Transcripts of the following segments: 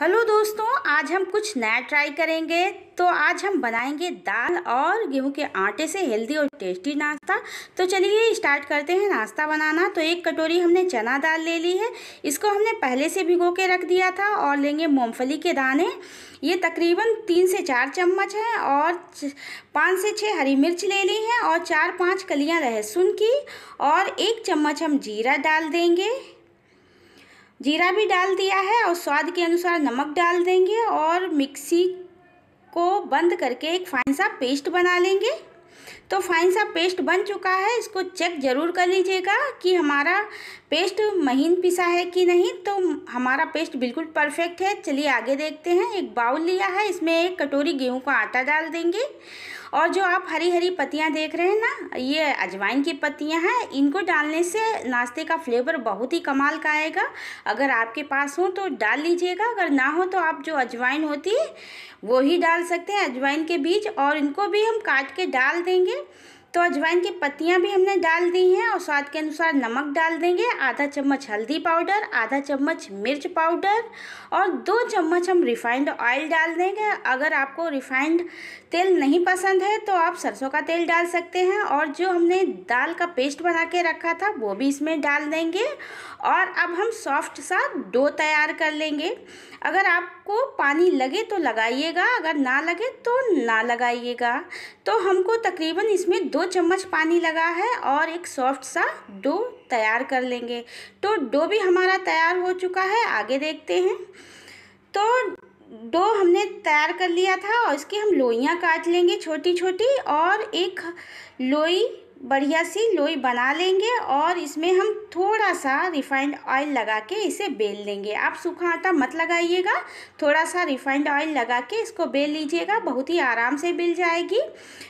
hello दोस्तों आज हम कुछ नया ट्राई करेंगे तो आज हम बनाएंगे दाल और गेहूं के आटे से हेल्दी और टेस्टी नाश्ता तो चलिए स्टार्ट करते हैं नाश्ता बनाना तो एक कटोरी हमने चना दाल ले ली है इसको हमने पहले से भिगो के रख दिया था और लेंगे मूंगफली के दाने ये तकरीबन तीन से चार चम्मच हैं और पाँच से छः हरी मिर्च ले ली हैं और चार पाँच कलियाँ लहसुन की और एक चम्मच हम जीरा डाल देंगे जीरा भी डाल दिया है और स्वाद के अनुसार नमक डाल देंगे और मिक्सी को बंद करके एक फाइन सा पेस्ट बना लेंगे तो फाइन सा पेस्ट बन चुका है इसको चेक ज़रूर कर लीजिएगा कि हमारा पेस्ट महीन पिसा है कि नहीं तो हमारा पेस्ट बिल्कुल परफेक्ट है चलिए आगे देखते हैं एक बाउल लिया है इसमें एक कटोरी गेहूं का आटा डाल देंगे और जो आप हरी हरी पत्तियाँ देख रहे हैं ना ये अजवाइन की पत्तियाँ हैं इनको डालने से नाश्ते का फ्लेवर बहुत ही कमाल का आएगा अगर आपके पास हो तो डाल लीजिएगा अगर ना हो तो आप जो अजवाइन होती है वो ही डाल सकते हैं अजवाइन के बीज और इनको भी हम काट के डाल देंगे तो अजवाइन की पत्तियाँ भी हमने डाल दी हैं और स्वाद के अनुसार नमक डाल देंगे आधा चम्मच हल्दी पाउडर आधा चम्मच मिर्च पाउडर और दो चम्मच हम रिफाइंड ऑयल डाल देंगे अगर आपको रिफाइंड तेल नहीं पसंद है तो आप सरसों का तेल डाल सकते हैं और जो हमने दाल का पेस्ट बना के रखा था वो भी इसमें डाल देंगे और अब हम सॉफ्ट सा डो तैयार कर लेंगे अगर आपको पानी लगे तो लगाइएगा अगर ना लगे तो ना लगाइएगा तो हमको तकरीबन इसमें दो चम्मच पानी लगा है और एक सॉफ्ट सा डो तैयार कर लेंगे तो डो भी हमारा तैयार हो चुका है आगे देखते हैं तो डो हमने तैयार कर लिया था और इसकी हम लोइयाँ काट लेंगे छोटी छोटी और एक लोई बढ़िया सी लोई बना लेंगे और इसमें हम थोड़ा सा रिफाइंड ऑयल लगा के इसे बेल लेंगे आप सूखा आटा मत लगाइएगा थोड़ा सा रिफाइंड ऑयल लगा के इसको बेल लीजिएगा बहुत ही आराम से बेल जाएगी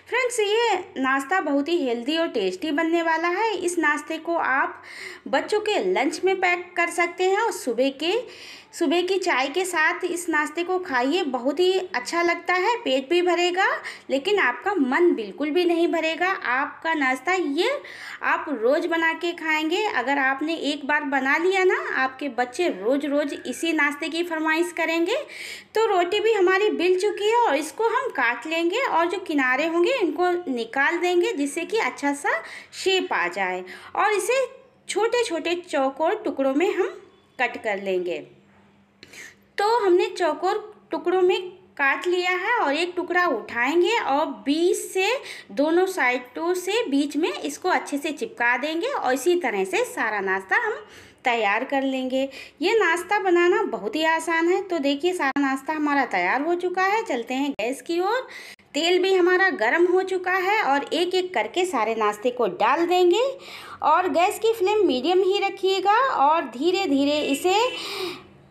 फ्रेंड्स ये नाश्ता बहुत ही हेल्दी और टेस्टी बनने वाला है इस नाश्ते को आप बच्चों के लंच में पैक कर सकते हैं और सुबह के सुबह की चाय के साथ इस नाश्ते को खाइए बहुत ही अच्छा लगता है पेट भी भरेगा लेकिन आपका मन बिल्कुल भी नहीं भरेगा आपका नाश्ता नाश्ता ये आप रोज़ बना के खाएंगे अगर आपने एक बार बना लिया ना आपके बच्चे रोज़ रोज़ इसी नाश्ते की फरमाइश करेंगे तो रोटी भी हमारी बिल चुकी है और इसको हम काट लेंगे और जो किनारे होंगे इनको निकाल देंगे जिससे कि अच्छा सा शेप आ जाए और इसे छोटे छोटे चौकोर टुकड़ों में हम कट कर लेंगे तो हमने चौकोर टुकड़ों में काट लिया है और एक टुकड़ा उठाएंगे और बीच से दोनों साइडों से बीच में इसको अच्छे से चिपका देंगे और इसी तरह से सारा नाश्ता हम तैयार कर लेंगे ये नाश्ता बनाना बहुत ही आसान है तो देखिए सारा नाश्ता हमारा तैयार हो चुका है चलते हैं गैस की ओर तेल भी हमारा गर्म हो चुका है और एक एक करके सारे नाश्ते को डाल देंगे और गैस की फ्लेम मीडियम ही रखिएगा और धीरे धीरे इसे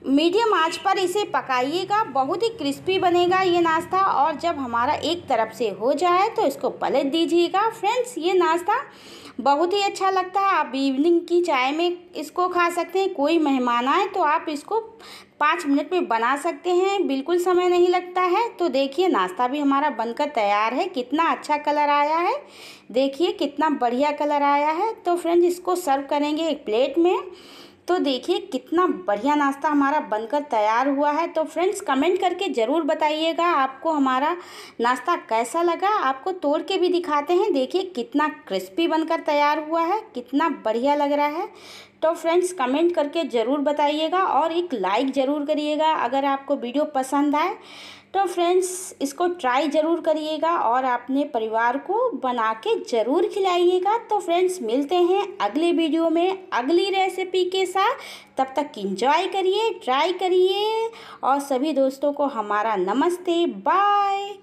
मीडियम आंच पर इसे पकाइएगा बहुत ही क्रिस्पी बनेगा ये नाश्ता और जब हमारा एक तरफ से हो जाए तो इसको पलट दीजिएगा फ्रेंड्स ये नाश्ता बहुत ही अच्छा लगता है आप इवनिंग की चाय में इसको खा सकते हैं कोई मेहमान आए तो आप इसको पाँच मिनट में बना सकते हैं बिल्कुल समय नहीं लगता है तो देखिए नाश्ता भी हमारा बनकर तैयार है कितना अच्छा कलर आया है देखिए कितना बढ़िया कलर आया है तो फ्रेंड्स इसको सर्व करेंगे एक प्लेट में तो देखिए कितना बढ़िया नाश्ता हमारा बनकर तैयार हुआ है तो फ्रेंड्स कमेंट करके ज़रूर बताइएगा आपको हमारा नाश्ता कैसा लगा आपको तोड़ के भी दिखाते हैं देखिए कितना क्रिस्पी बनकर तैयार हुआ है कितना बढ़िया लग रहा है तो फ्रेंड्स कमेंट करके ज़रूर बताइएगा और एक लाइक ज़रूर करिएगा अगर आपको वीडियो पसंद आए तो फ्रेंड्स इसको ट्राई ज़रूर करिएगा और अपने परिवार को बना के ज़रूर खिलाइएगा तो फ्रेंड्स मिलते हैं अगले वीडियो में अगली रेसिपी के साथ तब तक इंजॉय करिए ट्राई करिए और सभी दोस्तों को हमारा नमस्ते बाय